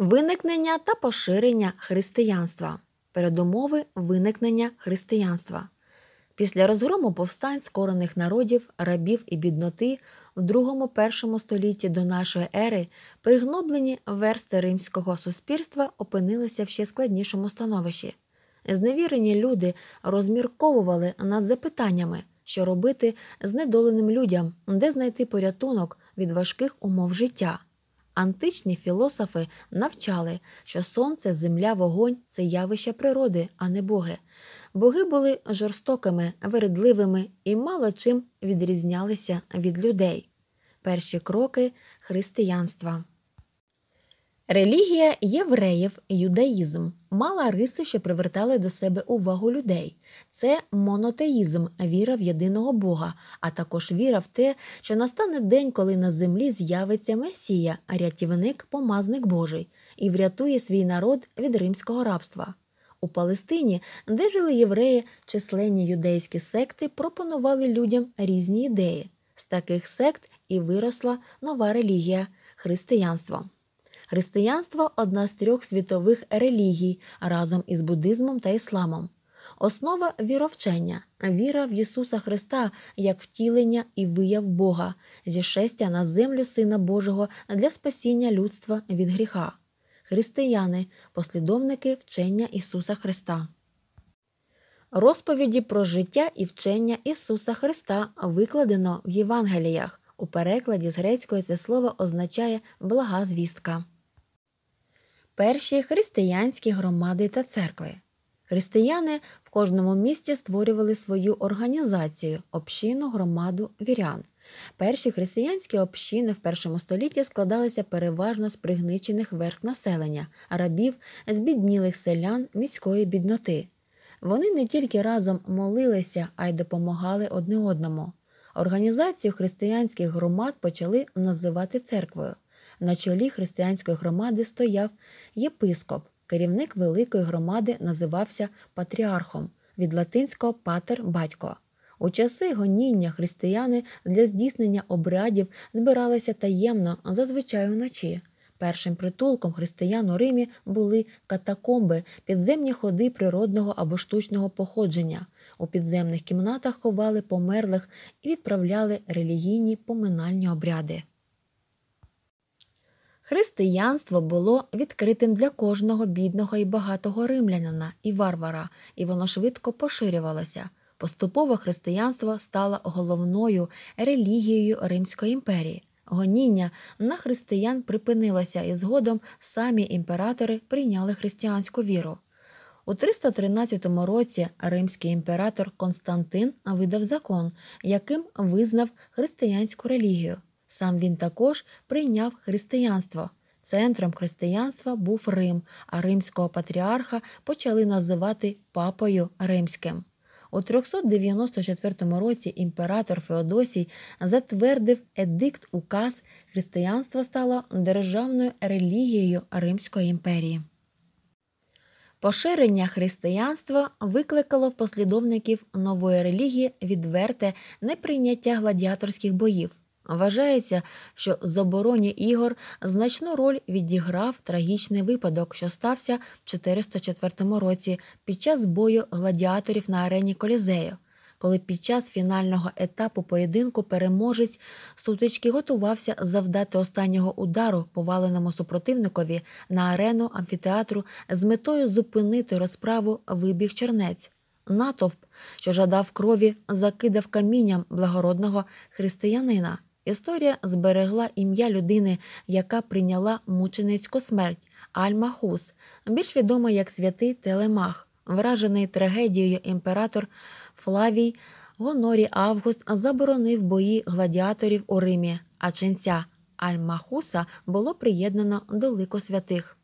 Виникнення та поширення християнства. Передумови виникнення християнства. Після розгрому повстань скорених народів, рабів і бідноти в 2-1 столітті до нашої ери пригноблені версти римського суспільства опинилися в ще складнішому становищі. Зневірені люди розмірковували над запитаннями, що робити знедоленим людям, де знайти порятунок від важких умов життя. Античні філософи навчали, що сонце, земля, вогонь це явище природи, а не боги. Боги були жорстокими, вередливими і мало чим відрізнялися від людей. Перші кроки християнства. Релігія євреїв, юдаїзм мала риси, що привертали до себе увагу людей. Це монотеїзм, віра в єдиного Бога, а також віра в те, що настане день, коли на землі з'явиться Месія, рятівник, помазник Божий, і врятує свій народ від римського рабства. У Палестині, де жили євреї, численні юдейські секти пропонували людям різні ідеї. З таких сект і виросла нова релігія християнство. Християнство одна з трьох світових релігій разом із буддизмом та ісламом. Основа віровчення, віра в Ісуса Христа як втілення і вияв Бога, зі шестя на землю Сина Божого для спасіння людства від гріха, християни, послідовники вчення Ісуса Христа. Розповіді про життя і вчення Ісуса Христа викладено в Євангеліях. У перекладі з грецької це слово означає блага звістка перші християнські громади та церкви. Християни в кожному місті створювали свою організацію, общину громаду вірян. Перші християнські общини в першому столітті складалися переважно з пригничених верст населення, арабів, збіднілих селян міської бідноти. Вони не тільки разом молилися, а й допомагали одне одному. Організацію християнських громад почали називати церквою. На чолі християнської громади стояв єпископ. Керівник великої громади називався патріархом від латинського патер батько. У часи гоніння християни для здійснення обрядів збиралися таємно, зазвичай вночі. Першим притулком християн у Римі були катакомби, підземні ходи природного або штучного походження. У підземних кімнатах ховали померлих і відправляли релігійні поминальні обряди. Християнство було відкритим для кожного бідного і багатого римлянина і варвара, і воно швидко поширювалося. Поступово християнство стало головною релігією Римської імперії. Гоніння на християн припинилося, і згодом самі імператори прийняли християнську віру. У 313 році римський імператор Константин видав закон, яким визнав християнську релігію. Сам він також прийняв християнство. Центром християнства був Рим, а римського патріарха почали називати Папою Римським. У 394 році імператор Феодосій затвердив едикт указ, християнство стало державною релігією Римської імперії. Поширення християнства викликало в послідовників нової релігії відверте неприйняття гладіаторських боїв. Вважається, що забороні ігор значну роль відіграв трагічний випадок, що стався в 404 році під час бою гладіаторів на арені Колізею, коли під час фінального етапу поєдинку переможець сутички готувався завдати останнього удару поваленому супротивникові на арену амфітеатру з метою зупинити розправу вибіг чернець. Натовп, що жадав крові, закидав камінням благородного християнина. Історія зберегла ім'я людини, яка прийняла мученицьку смерть Альма Хус, більш відомий як святий Телемах, вражений трагедією імператор Флавій Гонорі Август заборонив бої гладіаторів у Римі, а ченця Альмахуса було приєднано до Лико святих.